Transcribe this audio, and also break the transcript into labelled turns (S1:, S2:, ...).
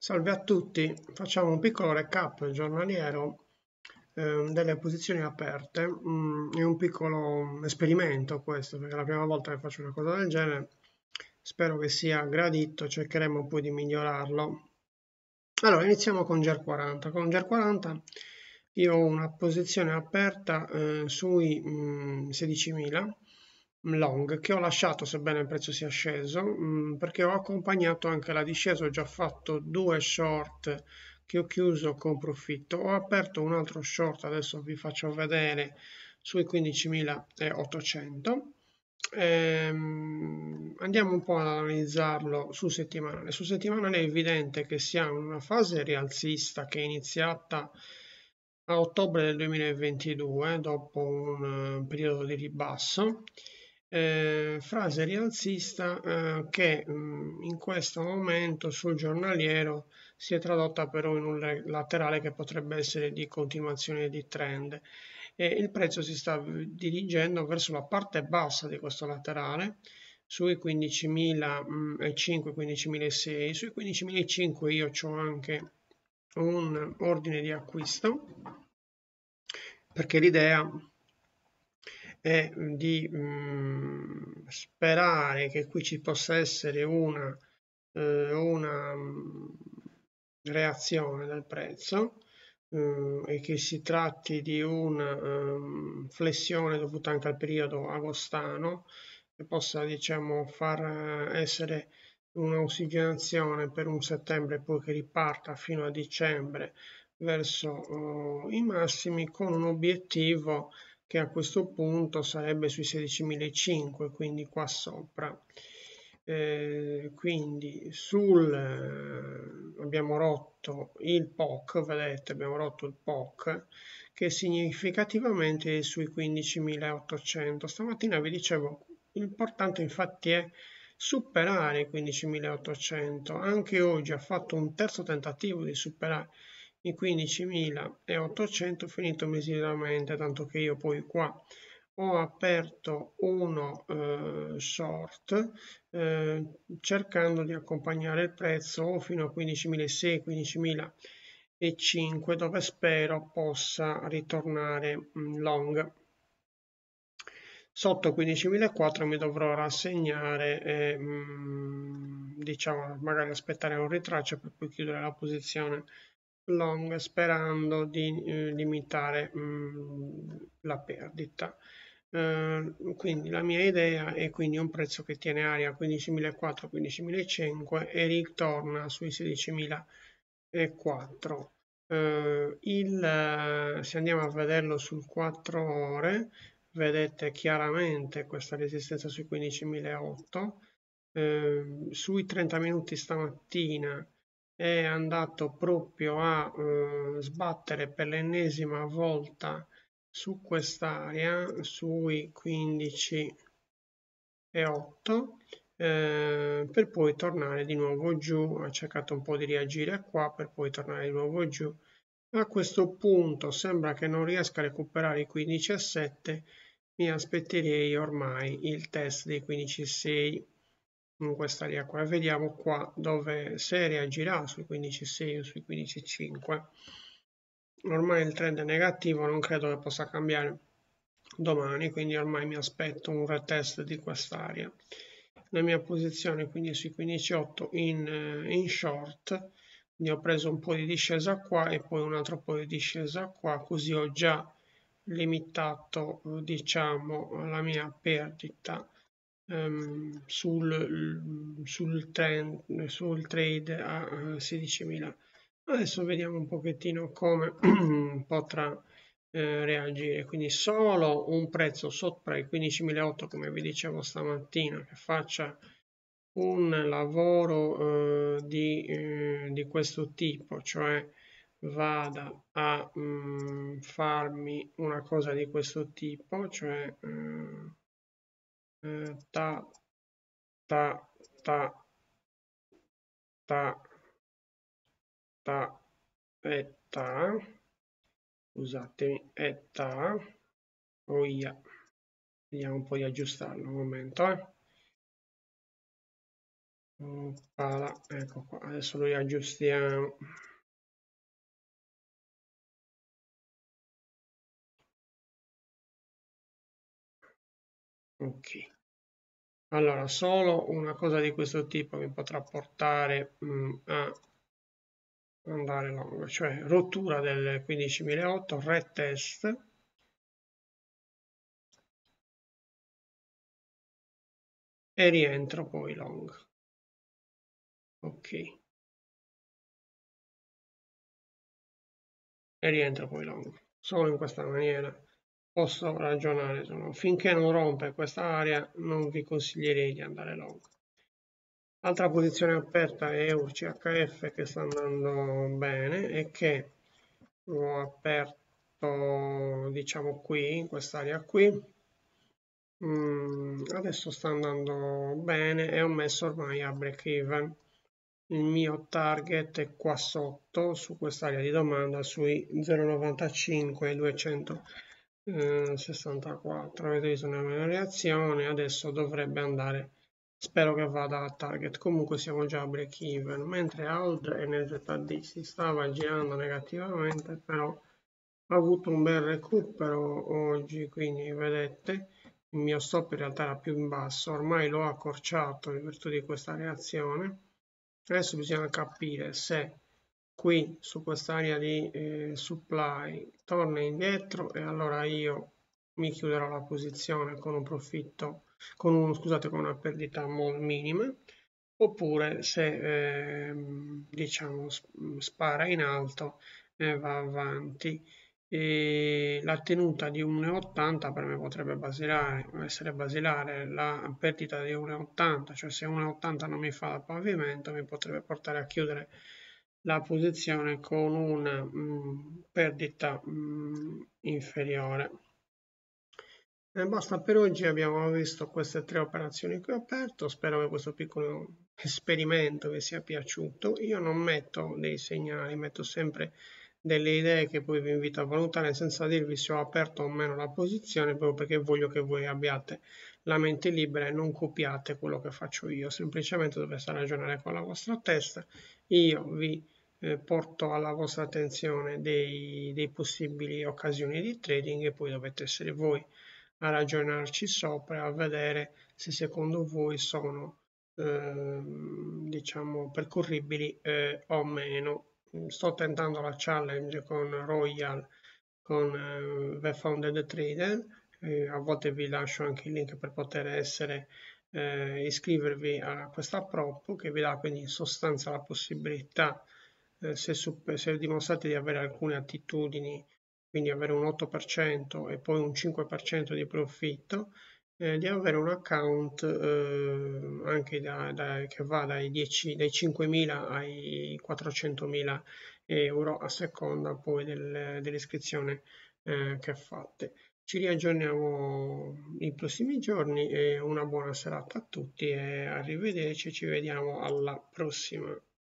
S1: Salve a tutti, facciamo un piccolo recap giornaliero eh, delle posizioni aperte, mm, è un piccolo esperimento questo perché è la prima volta che faccio una cosa del genere, spero che sia gradito, cercheremo poi di migliorarlo. Allora iniziamo con GER40, con GER40 io ho una posizione aperta eh, sui mm, 16.000 long che ho lasciato sebbene il prezzo sia sceso mh, mm, perché ho accompagnato anche la discesa ho già fatto due short che ho chiuso con profitto ho aperto un altro short adesso vi faccio vedere sui 15.800 ehm, andiamo un po' ad analizzarlo su settimanale su settimanale è evidente che siamo in una fase rialzista che è iniziata a ottobre del 2022 dopo un eh, periodo di ribasso eh, frase rialzista eh, che mh, mm, in questo momento sul giornaliero si è tradotta però in un laterale che potrebbe essere di continuazione di trend e il prezzo si sta mm, dirigendo verso la parte bassa di questo laterale sui 15.005 15.006 mm, sui 15.005 io ho anche un ordine di acquisto perché l'idea è mhmm, di mh, mhmm, sperare che qui ci possa essere una, eh, una mhmm, reazione del prezzo eh, e che si tratti di una um, flessione dovuta anche al periodo agostano che possa diciamo far eh, essere un'ossigenazione per un settembre poi che riparta fino a dicembre verso uh, i massimi con un obiettivo che a questo punto sarebbe sui 16.500, quindi qua sopra. Eh, quindi sul eh, abbiamo rotto il POC, vedete abbiamo rotto il POC che significativamente è sui 15.800. Stamattina vi dicevo, l'importante infatti è superare i 15.800. Anche oggi ha fatto un terzo tentativo di superare i 15.800 finito mesilarmente, tanto che io poi qua ho aperto uno eh, short eh, cercando di accompagnare il prezzo fino a 15.600, 15.000 dove spero possa ritornare mm, long sotto 15.004 mi dovrò rassegnare e mm, diciamo magari aspettare un ritraccio per poi chiudere la posizione long sperando di eh, limitare mh, mm, la perdita. Eh, quindi la mia idea è quindi un prezzo che tiene aria 15.400-15.500 e ritorna sui 16.004. Eh, il, eh, se andiamo a vederlo sul 4 ore vedete chiaramente questa resistenza sui 15.008 eh, sui 30 minuti stamattina è andato proprio a eh, sbattere per l'ennesima volta su quest'area sui 15 e 8 eh, per poi tornare di nuovo giù ha cercato un po' di reagire qua per poi tornare di nuovo giù a questo punto sembra che non riesca a recuperare i 15 e 7 mi aspetterei ormai il test dei 15 e 6 in quest'area ecco, qua e vediamo qua dove se reagirà sui 15,6 o sui 15,5 ormai il trend è negativo non credo che possa cambiare domani quindi ormai mi aspetto un retest di quest'area la mia posizione quindi sui 15,8 in, eh, in short quindi ho preso un po' di discesa qua e poi un altro po' di discesa qua così ho già limitato eh, diciamo la mia perdita ehm, sul, sul, trend, sul trade a 16.000. Adesso vediamo un pochettino come potrà eh, reagire. Quindi solo un prezzo sopra i 15.008, come vi dicevo stamattina, che faccia un lavoro eh, di, eh, di, questo tipo, cioè vada a mh, mm, farmi una cosa di questo tipo, cioè mh, eh, Mm, ta ta ta ta ta e scusatemi etta oia oh yeah. vediamo un po' di aggiustarlo un momento eh. Mm, pala, ecco qua adesso lo riaggiustiamo ok allora solo una cosa di questo tipo mi potrà portare mh, mm, a andare lungo cioè rottura del 15.008 retest e rientro poi long ok e rientro poi long solo in questa maniera posso ragionare finché non rompe questa area non vi consiglierei di andare long altra posizione aperta è EURCHF che sta andando bene e che ho aperto diciamo qui in quest'area qui mm, adesso sta andando bene e ho messo ormai a break even il mio target è qua sotto su quest'area di domanda sui 0,95 200 64 ehm, avete visto una mia reazione adesso dovrebbe andare spero che vada a target comunque siamo già a break even mentre AUD NZD si stava girando negativamente però ha avuto un bel recupero oggi quindi vedete il mio stop in realtà era più in basso ormai l'ho accorciato in virtù di questa reazione adesso bisogna capire se qui su quest'area di eh, supply torna indietro e allora io mi chiuderò la posizione con un profitto con, un, scusate, con una perdita minima oppure se eh, diciamo spara in alto e eh, va avanti e la tenuta di 1,80 per me potrebbe basilare, essere basilare la perdita di 1,80 cioè se 1,80 non mi fa da pavimento mi potrebbe portare a chiudere la posizione con una mh, mm, perdita mh, mm, inferiore. E eh, basta per oggi, abbiamo visto queste tre operazioni che ho aperto, spero che questo piccolo esperimento vi sia piaciuto. Io non metto dei segnali, metto sempre delle idee che poi vi invito a valutare senza dirvi se ho aperto o meno la posizione, proprio perché voglio che voi abbiate la mente libera e non copiate quello che faccio io, semplicemente dovreste ragionare con la vostra testa. Io vi eh, porto alla vostra attenzione dei, dei, possibili occasioni di trading e poi dovete essere voi a ragionarci sopra, a vedere se secondo voi sono eh, diciamo percorribili eh, o meno. Sto tentando la challenge con Royal, con eh, The Founded Trader, eh, a volte vi lascio anche il link per poter essere iscrivervi a questa prop che vi dà quindi in sostanza la possibilità eh, se, se dimostrate di avere alcune attitudini, quindi avere un 8% e poi un 5% di profitto, eh, di avere un account eh, anche da, da, che va dai, 10, dai 5.000 ai 400.000 euro a seconda poi del, dell'iscrizione eh, che fate. Ci riaggiorniamo nei prossimi giorni e una buona serata a tutti e arrivederci, ci vediamo alla prossima.